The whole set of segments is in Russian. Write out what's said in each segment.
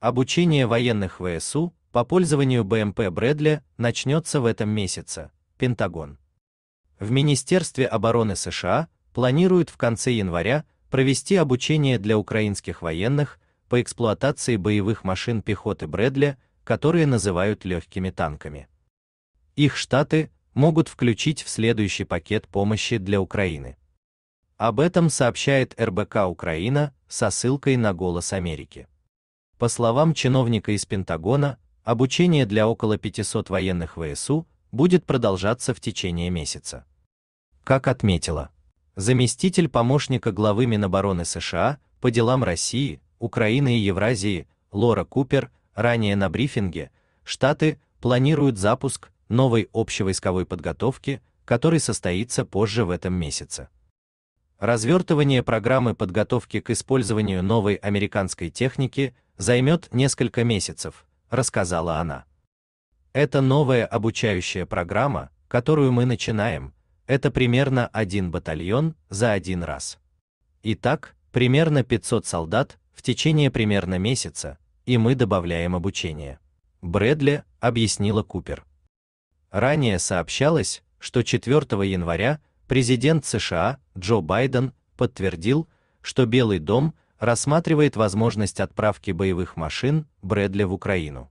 Обучение военных ВСУ по пользованию БМП Брэдли начнется в этом месяце. Пентагон. В Министерстве обороны США планируют в конце января провести обучение для украинских военных по эксплуатации боевых машин пехоты Брэдли, которые называют легкими танками. Их штаты могут включить в следующий пакет помощи для Украины. Об этом сообщает РБК Украина со ссылкой на Голос Америки. По словам чиновника из Пентагона, обучение для около 500 военных ВСУ будет продолжаться в течение месяца. Как отметила заместитель помощника главы Минобороны США по делам России, Украины и Евразии Лора Купер ранее на брифинге, Штаты планируют запуск новой общевойсковой подготовки, который состоится позже в этом месяце. Развертывание программы подготовки к использованию новой американской техники займет несколько месяцев, рассказала она. Это новая обучающая программа, которую мы начинаем, это примерно один батальон за один раз. Итак, примерно 500 солдат в течение примерно месяца, и мы добавляем обучение. Брэдли объяснила Купер. Ранее сообщалось, что 4 января президент США Джо Байден подтвердил, что Белый дом рассматривает возможность отправки боевых машин Брэдли в Украину.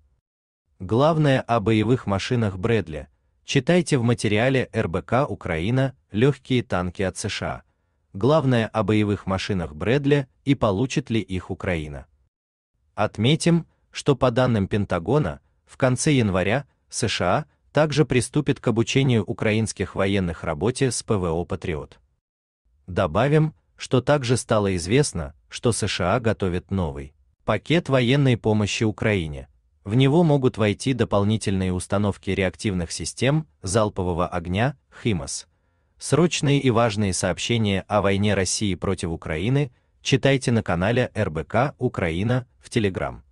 Главное о боевых машинах Брэдли читайте в материале РБК Украина «Легкие танки от США». Главное о боевых машинах Брэдли и получит ли их Украина. Отметим, что по данным Пентагона, в конце января США также приступит к обучению украинских военных работе с ПВО «Патриот». Добавим, что также стало известно, что США готовят новый пакет военной помощи Украине. В него могут войти дополнительные установки реактивных систем залпового огня «ХИМАС». Срочные и важные сообщения о войне России против Украины читайте на канале РБК «Украина» в Телеграм.